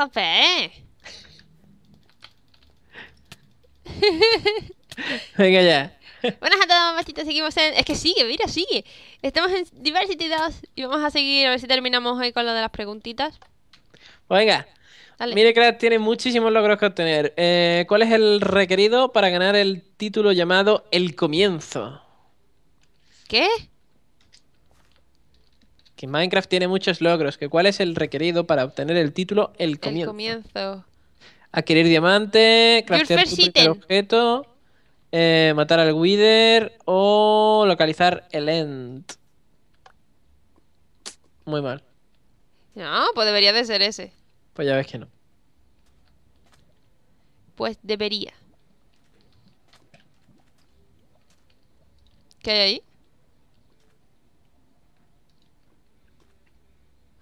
¡Jope! Venga ya. Buenas a todos, machitos. Seguimos en. Es que sigue, mira, sigue. Estamos en Diversity 2 y vamos a seguir a ver si terminamos hoy con lo de las preguntitas. Pues venga. mire que tiene muchísimos logros que obtener. Eh, ¿Cuál es el requerido para ganar el título llamado El Comienzo? ¿Qué? que Minecraft tiene muchos logros, que cuál es el requerido para obtener el título El Comienzo. Adquirir diamante, craftear objeto, eh, matar al Wither o localizar el End. Muy mal. No, pues debería de ser ese. Pues ya ves que no. Pues debería. ¿Qué hay ahí?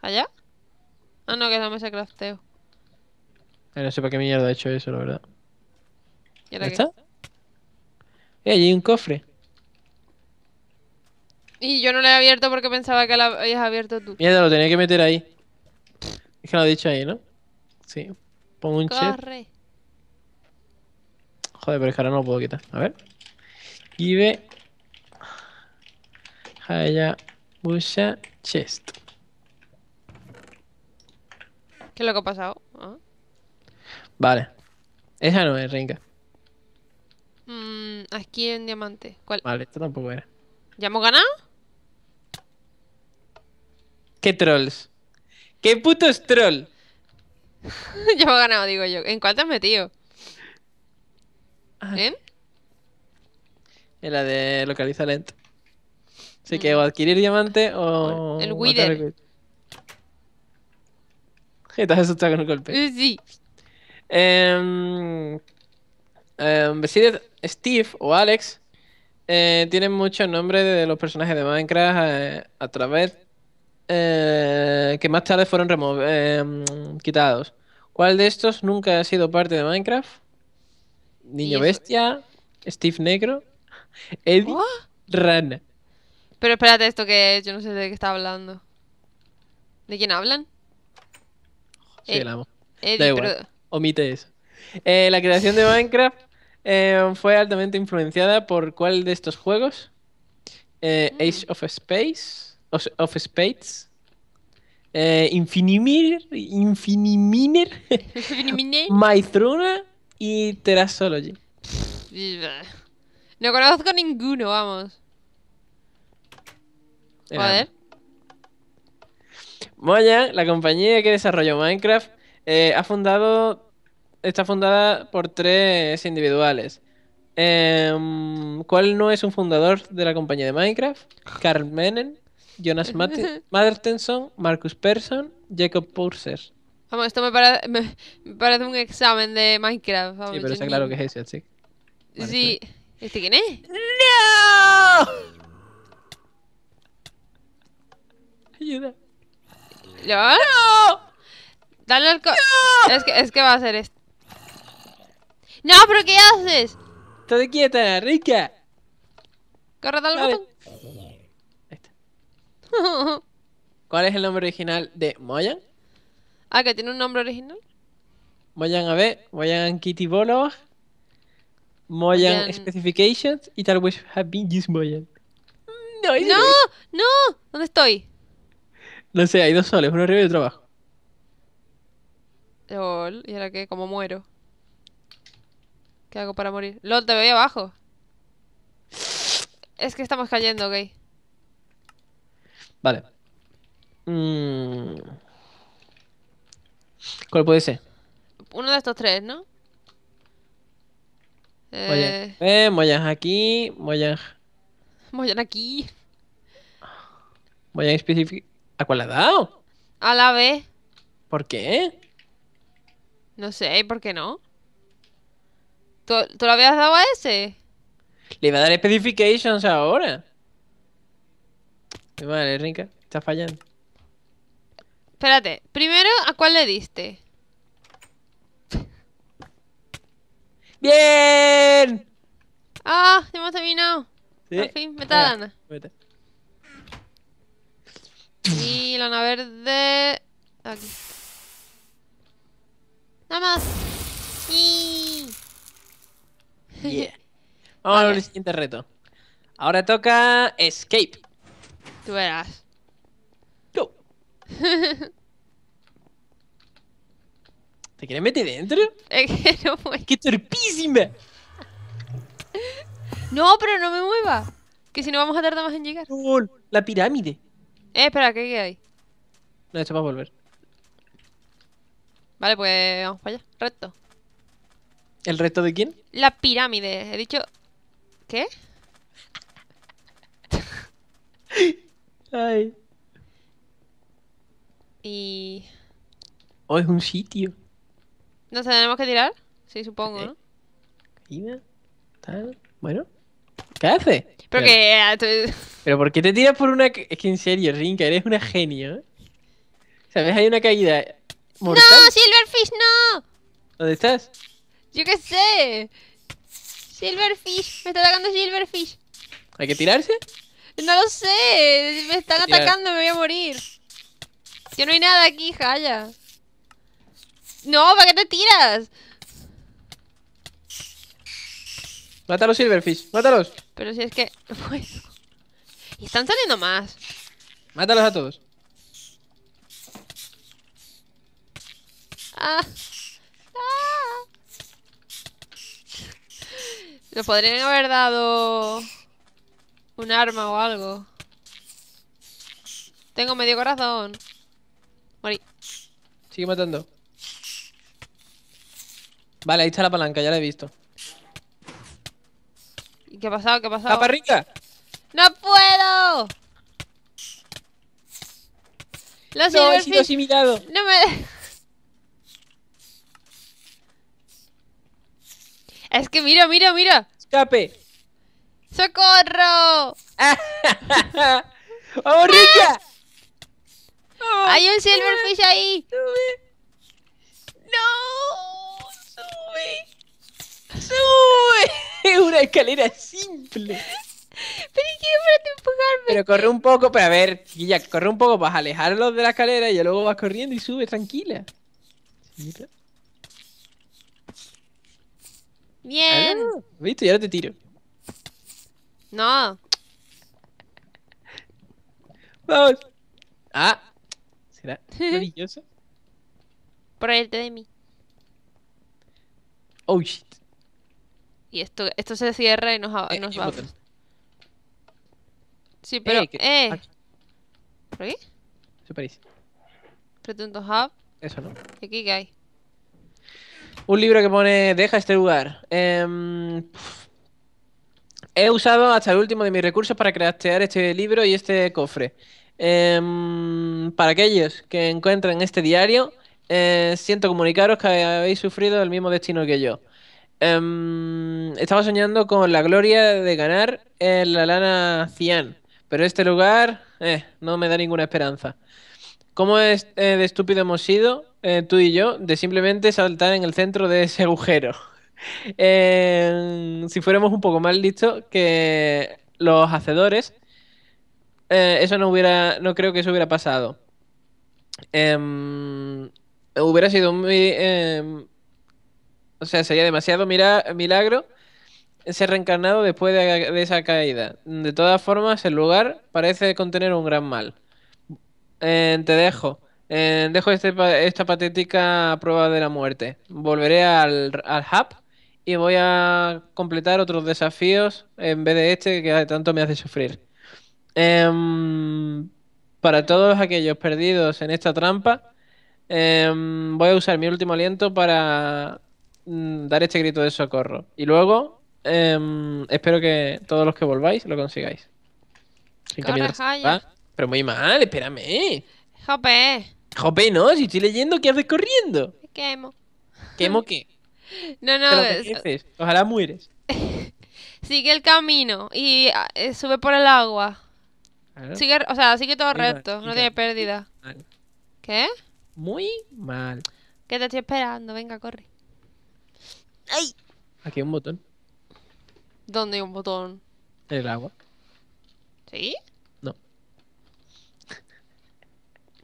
¿Allá? Ah, no, que es la mesa crafteo. Eh, no sé para qué mierda ha hecho eso, la verdad. ¿Y ahora está? Eh, allí hay un cofre. Y yo no lo he abierto porque pensaba que lo habías abierto tú. Mierda, lo tenía que meter ahí. Es que lo he dicho ahí, ¿no? Sí. Pongo un Corre. Joder, pero es que ahora no lo puedo quitar. A ver. ve Haya. Busha. Chest. ¿Qué es lo que ha pasado? ¿Ah? Vale. Esa no es eh, Ringa. Mm, aquí en diamante. ¿Cuál? Vale, esto tampoco era. ¿Ya hemos ganado? ¿Qué trolls? ¿Qué putos troll? ya hemos ganado, digo yo. ¿En cuál te has metido? Ah. ¿En? En la de localiza lento. Así que mm. o adquirir diamante o... El Wither estás asustado con el golpe. Sí. Eh, Steve o Alex eh, tienen muchos nombres de los personajes de Minecraft eh, a través eh, que más tarde fueron em, quitados. ¿Cuál de estos nunca ha sido parte de Minecraft? Niño Bestia, Steve Negro, Eddie, Ran Pero espérate esto que yo no sé de qué está hablando. ¿De quién hablan? Sí, eh, amo. da igual. Omite eso. Eh, la creación de Minecraft eh, fue altamente influenciada por cuál de estos juegos? Mm. Age of Space, of, Space, Spades, Infinimir, Infiniminer, Throne y Terasology. No conozco ninguno, vamos. ver Moya, la compañía que desarrolló Minecraft, eh, ha fundado, está fundada por tres individuales. Em, ¿Cuál no es un fundador de la compañía de Minecraft? Carl Menen, Jonas Madertenson, Marcus Persson, Jacob Purser. Vamos, esto me, parece, un examen de Minecraft. sí, pero está claro que es ese, sí. sí. ¿Este quién es? ¡No! Ayuda. ¡No! Dale al co Es que, es que va a ser esto. ¡No, pero qué haces! ¡Todo quieta, rica! Corre, dale al botón. ¿Cuál es el nombre original de Moyan? Ah, que tiene un nombre original. Moyan AB, Moyan Kitty Bolo Moyan Specifications y tal vez been Just Moyan. ¡No! ¡No! ¿Dónde estoy? No sé, hay dos soles, uno arriba y otro abajo. ¿y ahora qué? ¿Cómo muero? ¿Qué hago para morir? LOL, te veo abajo. Es que estamos cayendo, ok. Vale. Mm. ¿Cuál puede ser? Uno de estos tres, ¿no? Eh... Eh, aquí, Moyan. Moyan aquí. Moyan específico. ¿A cuál le has dado? A la B. ¿Por qué? No sé, ¿y por qué no? ¿Tú, no tú lo habías dado a ese? Le iba a dar specifications ahora. Vale, Rinca. está fallando. Espérate, primero, ¿a cuál le diste? ¡Bien! ¡Ah! hemos terminado. ¿Sí? Por fin, me está ah, dando. Y lana verde... Aquí. Nada más. Y... Yeah. Vamos al siguiente reto. Ahora toca escape. Tú verás. Go. ¿Te quieres meter dentro? Es que no ¡Qué torpísima! No, pero no me mueva. Que si no vamos a tardar más en llegar. la pirámide. Eh, espera, ¿qué hay? No, se va a volver. Vale, pues vamos para allá. Recto. ¿El resto de quién? La pirámide. He dicho. ¿Qué? Ay. Y. Oh, es un sitio. ¿Nos tenemos que tirar? Sí, supongo, eh, ¿no? Caída, tal. Bueno. ¿Qué hace? Pero que... Ah, Pero ¿por qué te tiras por una... Es que en serio, Rinka, eres una genio. ¿eh? ¿Sabes? Hay una caída mortal. ¡No, Silverfish, no! ¿Dónde estás? Yo qué sé. Silverfish, me está atacando Silverfish. ¿Hay que tirarse? No lo sé, me están atacando, me voy a morir. Yo no hay nada aquí, Jaya. No, ¿para qué te tiras? Mátalos, Silverfish, mátalos. Pero si es que. Pues. están saliendo más. Mátalos a todos. Ah. Nos ah. podrían haber dado un arma o algo. Tengo medio corazón. Morí. Sigue matando. Vale, ahí está la palanca, ya la he visto qué ha pasado? ¿Qué ha pasado? ¡La parrilla! ¡No puedo! Lo no, he asimilado. No me... Es que mira, mira, mira. Escape. ¡Socorro! ¡Vamos, Rica! Ah. Hay un silverfish ah. ahí. Sube. No. Sube. Sube es una escalera simple. Pero empujarme. Pero corre un poco para ver, ya corre un poco para alejarlos de la escalera y luego vas corriendo y sube tranquila. Bien. Ah, ya te tiro. No. Vamos. Ah. ¿Será maravilloso? Por el de mí. Oh shit. Y esto, se cierra y nos, eh, va. Sí, pero. Eh, eh. Ah, ¿Por aquí? Hub. Eso no. ¿Y qué hay? Un libro que pone Deja este lugar. Em, he usado hasta el último de mis recursos para craftear este libro y este cofre. Em, para aquellos que encuentren este diario, siento comunicaros que habéis sufrido el mismo destino que yo. Em, estaba soñando con la gloria de ganar en eh, la lana Cian, pero este lugar eh, no me da ninguna esperanza. ¿Cómo eh, de estúpido hemos sido, tú y yo, de simplemente saltar en el centro de ese agujero? Em, si fuéramos un poco más listos que los hacedores, eso no hubiera, no creo que eso hubiera pasado. Em, hubiera sido muy o sea, sería demasiado milagro ser reencarnado después de, esa caída. De todas formas, el lugar parece contener un gran mal. Eh, te dejo. Eh, dejo este esta patética prueba de la muerte. Volveré al, hub y voy a completar otros desafíos en vez de este que tanto me hace sufrir. Em, para todos aquellos perdidos en esta trampa, em, voy a usar mi último aliento para Mm, dar este grito de socorro. Y luego, em, espero que todos los que volváis lo consigáis. Pero muy mal, espérame. Jope. Jope, no, si estoy leyendo, ¿qué haces corriendo? Quemo. ¿Quemo qué? No, no. Ojalá mueres. sigue el camino y ah, eh, sube por el agua. Sigue, o sea, sigue todo recto, no tiene pérdida. ¿Qué? Muy mal. Que te estoy esperando? Venga, corre. Aquí hay un botón. ¿Dónde hay un botón? En el agua. ¿Sí? No.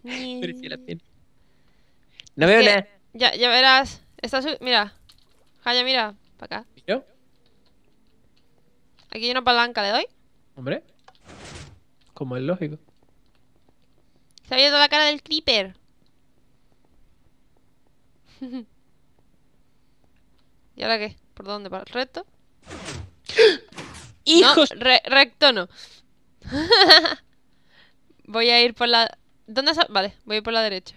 No veo nada. Ya, ya verás. Mira. Jaya, mira. Para acá. Aquí hay una palanca, ¿le doy? Hombre. Como es lógico. Se ha abierto la cara del creeper. ¿Y ahora qué? ¿Por dónde? ¿Para el recto? ¡Hijos! recto no. voy a ir por la... ¿Dónde está? Vale, voy a ir por la derecha.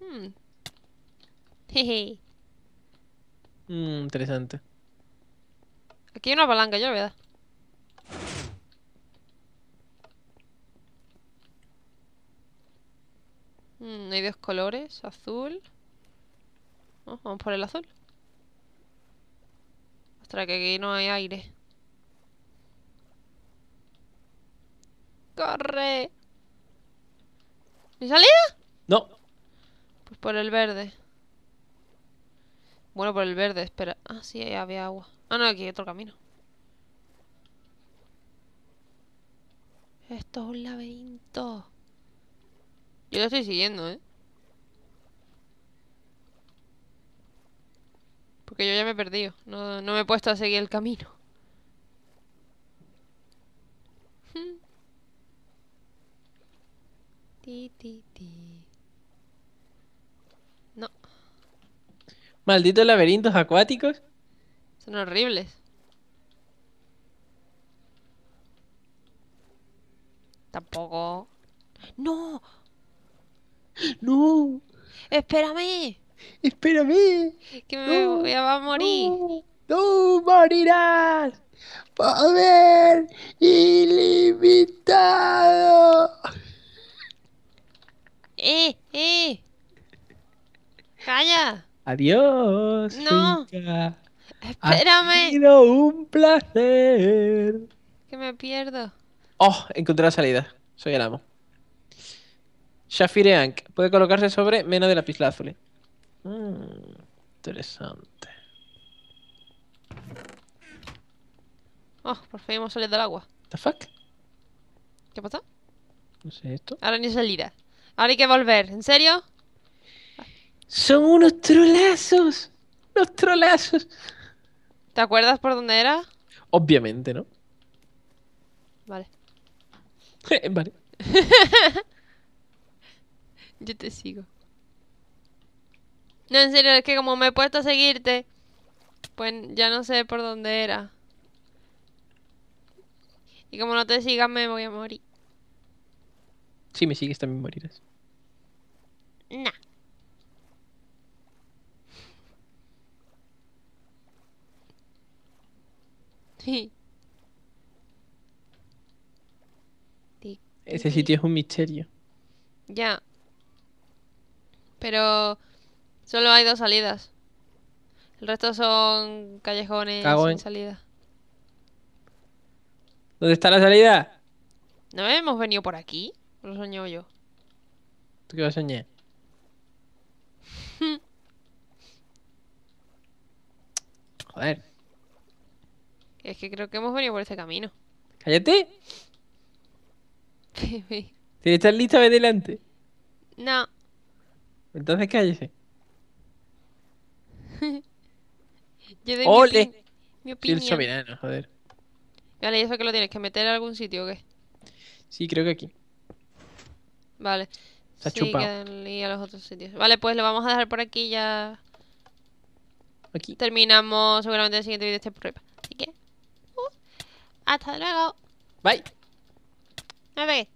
Hmm. Mm, interesante. Aquí hay una palanca, yo la voy Hay dos colores, azul. vamos por el azul. Ostras, que aquí no hay aire. ¡Corre! ¿Ni salida? No. Pues por el verde. Bueno, por el verde, espera. Ah, sí, ahí había agua. Ah, no, aquí hay otro camino. Esto es un laberinto. Yo lo estoy siguiendo, ¿eh? Porque yo ya me he perdido. No, me he puesto a seguir el camino. Hmm. No. Malditos laberintos acuáticos. Son horribles. Tampoco. ¡No! ¡No! ¡Espérame! Espérame. Que me voy a, a morir. ¡Tú morirás. Poder ilimitado. Eh, eh. Calla. Adiós. No. Espérame. Ha sido un placer. Que me pierdo. Oh, encontré la salida. Soy el amo. Shafire Ank puede colocarse sobre menos de la pizla azul. Eh. Mmm, interesante. Oh, por fin hemos salido del agua. ¿The fuck? ¿Qué pasa? No sé esto. Ahora ni salida. Ahora hay que volver. ¿En serio? Son unos trolazos. Unos trolazos. ¿Te acuerdas por dónde era? Obviamente, ¿no? Vale. vale. Yo te sigo. No, en serio, es que como me he puesto a seguirte, pues ya no sé por dónde era. Y como no te sigas, me voy a morir. Si me sigues, también morirás. Nah. Ese sitio es un misterio. Ya. Pero Solo hay dos salidas. El resto son callejones sin salida. ¿Dónde está la salida? ¿No hemos venido por aquí? Lo soñó yo. ¿Tú qué vas a soñar? Joder. Es que creo que hemos venido por ese camino. ¡Cállate! Si estás lista, ve delante. no, Entonces cállese. Yo ¡Ole! Mi, joder. Vale, ¿y eso que lo tienes que meter a algún sitio o qué? Sí, creo que aquí. Vale. Se ha sí, a los otros sitios. Vale, pues lo vamos a dejar por aquí ya. Aquí. Terminamos seguramente el siguiente vídeo de este prueba. Así que. Uh, hasta luego. Bye. A